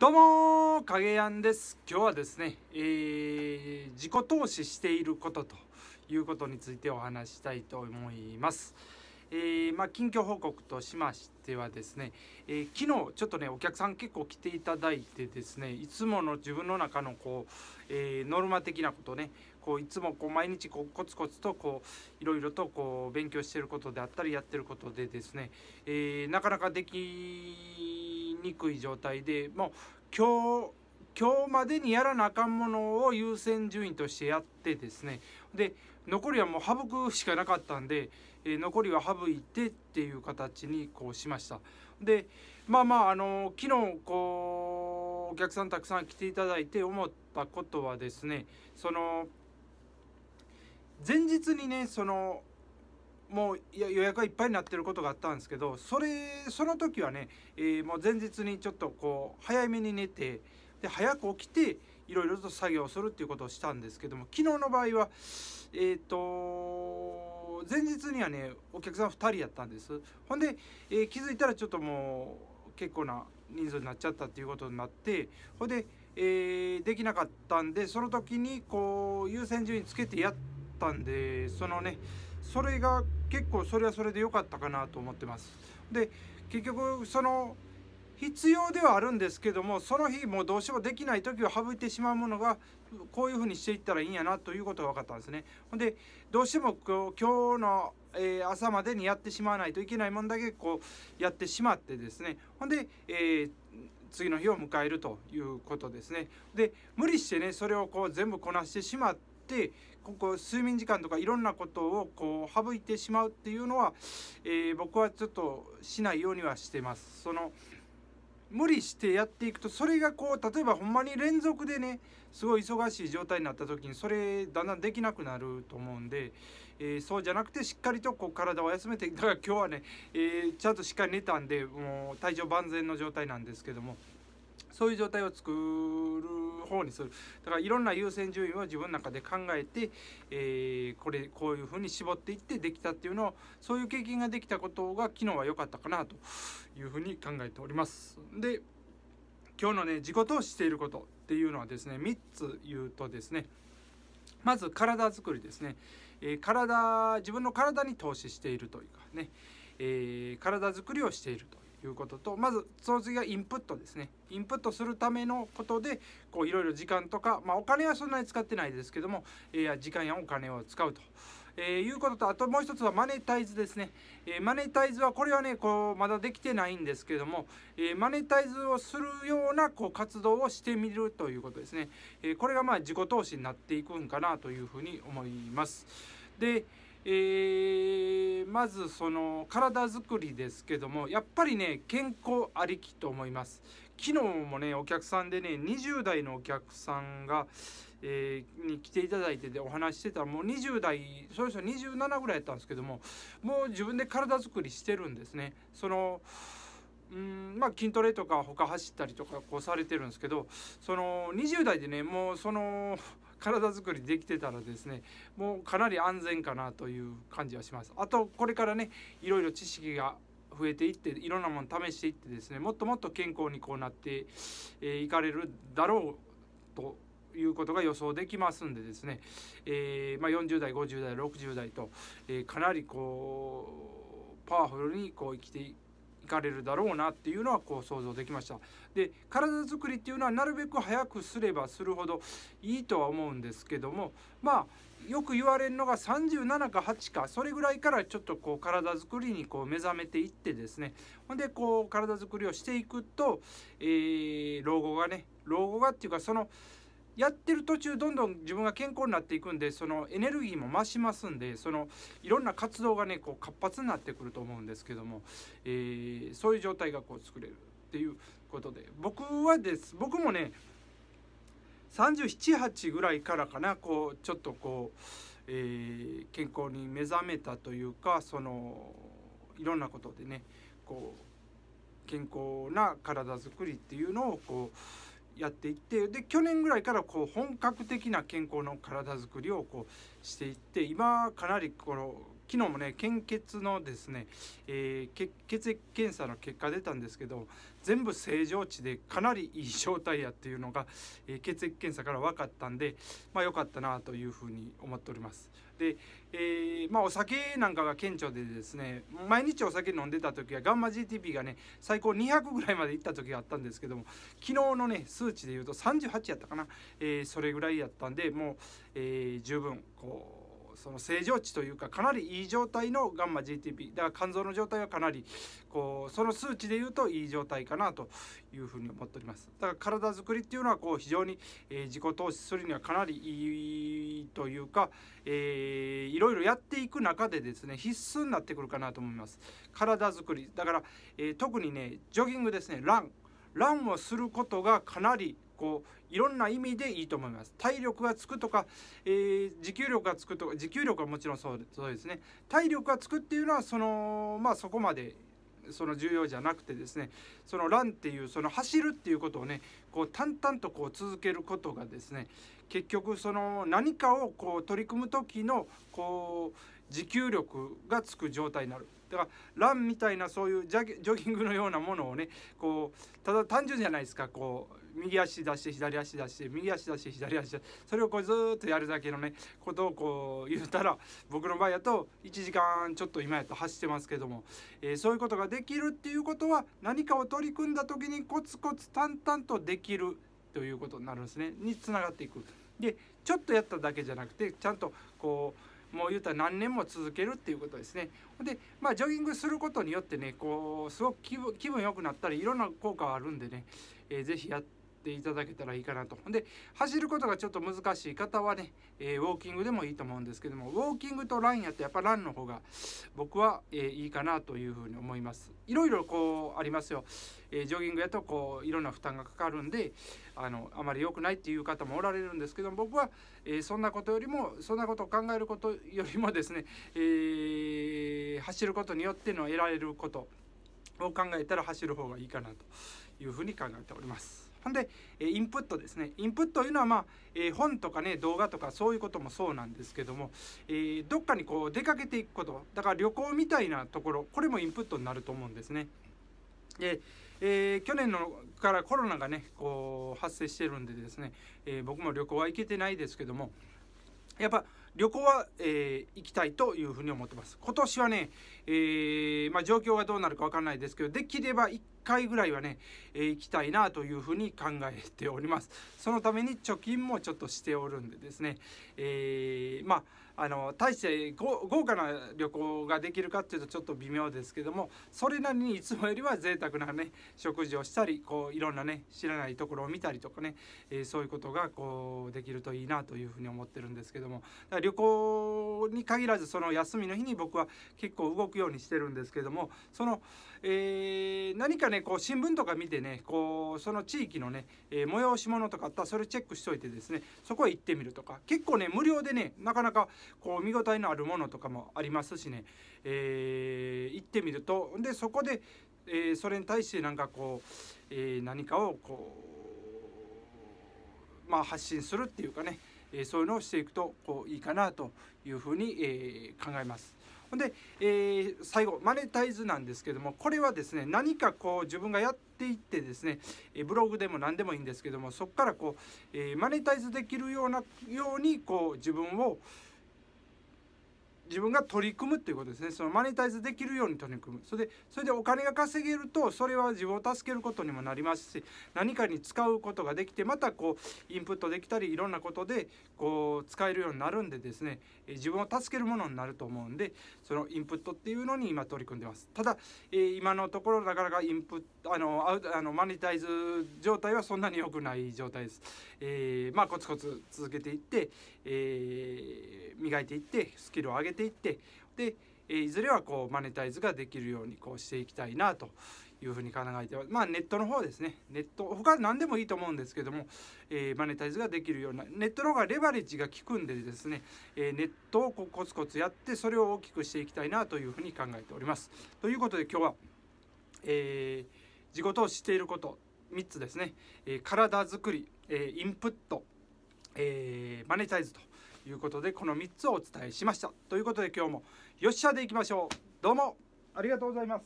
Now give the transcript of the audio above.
どうも影やんです今日はですね、えー、自己投資していることということについてお話したいと思います。えー、まあ、近況報告としましてはですね、えー、昨日ちょっとねお客さん結構来ていただいてですねいつもの自分の中のこう、えー、ノルマ的なことねこういつもこう毎日こうコツコツとこういろいろとこう勉強していることであったりやってることでですね、えなかなかできにくい状態でもう今日今日までにやらなあかんものを優先順位としてやってですねで残りはもう省くしかなかったんで、えー、残りは省いてっていう形にこうしましたでまあまああの昨日こうお客さんたくさん来ていただいて思ったことはですねその前日にねそのもう予約がいっぱいになってることがあったんですけどそれその時はね、えー、もう前日にちょっとこう早めに寝てで早く起きていろいろと作業するっていうことをしたんですけども昨日の場合はえっ、ー、と前日にはねお客さん2人やったんですほんで、えー、気づいたらちょっともう結構な人数になっちゃったっていうことになってほんで、えー、できなかったんでその時にこう優先順位つけてやったんでそのねそれが結構それはそれで良かったかなと思ってます。で結局その必要ではあるんですけどもその日もうどうしてもできない時を省いてしまうものがこういうふうにしていったらいいんやなということが分かったんですね。ほんでどうしても今日のえ朝までにやってしまわないといけないもんだけこうやってしまってですねほんで、えー、次の日を迎えるということですねで無理してねそれをこう全部こなしてしまってってここ睡眠時間とかいろんなことをこう省いてしまうっていうのは、えー、僕はちょっとしないようにはしてます。その無理してやっていくとそれがこう例えばほんまに連続でねすごい忙しい状態になった時にそれだんだんできなくなると思うんで、えー、そうじゃなくてしっかりとこう体を休めてだから今日はね、えー、ちゃんとしっかり寝たんでもう体調万全の状態なんですけどもそういう状態を作る方にするだからいろんな優先順位を自分の中で考えて、えー、これこういうふうに絞っていってできたっていうのをそういう経験ができたことが昨日は良かったかなというふうに考えております。で今日のね自己投資していることっていうのはですね3つ言うとですねまず体づくりですね、えー、体自分の体に投資しているというかね、えー、体づくりをしているということとまずその次がインプットですねインプットするためのことでこういろいろ時間とか、まあ、お金はそんなに使ってないですけども、えー、時間やお金を使うと。えー、いうこととあともう一つはマネタイズですね、えー、マネタイズはこれはねこうまだできてないんですけども、えー、マネタイズをするようなこう活動をしてみるということですね、えこれがまあ自己投資になっていくんかなというふうに思いますでえー、まずその体づくりですけどもやっぱりね健康ありきと思います昨日もねお客さんでね20代のお客さんが、えー、に来ていただいてでお話してたらもう20代そろ人ろ27ぐらいやったんですけどももう自分で体づくりしてるんですねそのうんまあ、筋トレとか他走ったりとかこうされてるんですけどその20代でねもうその体作りできてたらですねもうかなり安全かなという感じはします。あとこれからねいろいろ知識が増えていっていろんなもの試していってですねもっともっと健康にこうなってい、えー、かれるだろうということが予想できますんでですね、えー、まあ、40代50代60代と、えー、かなりこうパワフルにこう生きていく。かれるだろうなっていうのはこう想像できましたで体づくりっていうのはなるべく早くすればするほどいいとは思うんですけどもまあよく言われるのが37か8かそれぐらいからちょっとこう体づくりにこう目覚めていってですねほんでこう体づくりをしていくと、えー、老後がね老後がっていうかそのやってる途中どんどん自分が健康になっていくんでそのエネルギーも増しますんでそのいろんな活動がねこう活発になってくると思うんですけども、えー、そういう状態がこう作れるっていうことで僕はです僕もね378ぐらいからかなこうちょっとこう、えー、健康に目覚めたというかそのいろんなことでねこう健康な体づくりっていうのをこうやっていってで去年ぐらいからこう本格的な健康の体づくりをこうしていって今かなりこの昨日もね献血のですね、えー、血液検査の結果出たんですけど全部正常値でかなりいい状態やっていうのが、えー、血液検査から分かったんでまあ良かったなというふうに思っておりますで、えー、まあお酒なんかが顕著でですね毎日お酒飲んでた時はガンマ GTP がね最高200ぐらいまでいった時があったんですけども昨日のね数値でいうと38やったかな、えー、それぐらいやったんでもう、えー、十分こうその正常値というかかなりいい状態のガンマ GTP だから肝臓の状態はかなりこうその数値でいうといい状態かなというふうに思っておりますだから体づくりっていうのはこう非常に、え自己投資するにはかなりいいというか、えー、いろいろやっていく中でですね必須になってくるかなと思います体づくりだから、えー、特にねジョギングですねランランをすることがかなりこういろんな意味でいいと思います体力がつくとか、えー、持久力がつくとか持久力はもちろんそうそうですね体力がつくっていうのはそのまあそこまでその重要じゃなくてですねそのランっていうその走るっていうことをねこう淡々とこう続けることがですね結局その何かをこう取り組む時のこう持久力がつく状態になるだからランみたいなそういうジョギングのようなものをねこうただ単純じゃないですかこう右足出して左足出して右足出して左足出してそれをこうずっとやるだけのねことをこう言ったら僕の場合やと1時間ちょっと今やと走ってますけども、えー、そういうことができるっていうことは何かを取り組んだ時にコツコツ淡々とできるということになるんですねにつながっていく。でちょっとやっただけじゃなくてちゃんとこうもう言うたら何年も続けるっていうことですね。で、まあ、ジョギングすることによってねこうすごく気分気分良くなったりいろんな効果があるんでね、えー、ぜひやってていただけたらいいかなと。で走ることがちょっと難しい方はね、えー、ウォーキングでもいいと思うんですけどもウォーキングとランやってやっぱランの方が僕は、えー、いいかなというふうに思います。いろいろこうありますよ。えー、ジョギングやとこういろんな負担がかかるんであのあまり良くないっていう方もおられるんですけど僕は、えそんなことよりもそんなことを考えることよりもですね、え走ることによっての得られることを考えたら走る方がいいかなというふうに考えております。ほんで、えインプットですね。インプットというのは、まあえ本とかね、動画とかそういうこともそうなんですけども、えどっかにこう出かけていくこと、だから旅行みたいなところ、これもインプットになると思うんですね。で、えー、去年のからコロナがね、こう発生してるんでですね、えー、僕も旅行は行けてないですけども、やっぱ旅行は、えー、行きたいというふうに思ってます。今年はね、えまあ、状況がどうなるかわかんないですけど、できれば1回ぐらいはね、えー、行きたいなというふうに考えております。そのために貯金もちょっとしておるんでですね、えー、まあ、あの、大して豪華な旅行ができるかっていうとちょっと微妙ですけども、それなりにいつもよりは贅沢なね、食事をしたり、こう、いろんなね、知らないところを見たりとかね、えー、そういうことがこう、できるといいなというふうに思ってるんですけども、旅行に限らず、その休みの日に僕は結構動くようにしてるんですけども、その、えー、何かね、ねこう新聞とか見てねこうその地域のね、えー、催し物とかあったらそれチェックしといてですねそこへ行ってみるとか結構ね無料でねなかなかこう見応えのあるものとかもありますしね、えー、行ってみるとでそこで、えー、それに対してなんかこう、え何かをこうまあ発信するっていうかね、えそういうのをしていくとこういいかなというふうに、え考えます。ほんで、えー、最後マネタイズなんですけどもこれはですね何かこう自分がやっていってですねブログでも何でもいいんですけどもそこからこう、えー、マネタイズできるようなようにこう自分を、自分が取り組むっていうことですねそのマネタイズできるように取り組むそれでそれでお金が稼げるとそれは自分を助けることにもなりますし何かに使うことができてまたこうインプットできたりいろんなことでこう使えるようになるんでですね自分を助けるものになると思うんでそのインプットっていうのに今取り組んでますただ、えー、今のところなかなかインプあのあのマネタイズ状態はそんなに良くない状態です、えー、まあコツコツ続けていって、えー、磨いていってスキルを上げてていってでいずれはこうマネタイズができるようにこうしていきたいなというふうに考えてはまあネットの方ですねネット他何でもいいと思うんですけども、えー、マネタイズができるようなネットの方がレバレッジが効くんでですね、えー、ネットをコツコツやってそれを大きくしていきたいなというふうに考えております。ということで今日は、えー、自己投資していること3つですね、えー、体づくり、えー、インプット、えー、マネタイズと。いうことでこの3つをお伝えしましたということで今日もよっしゃでいきましょうどうもありがとうございます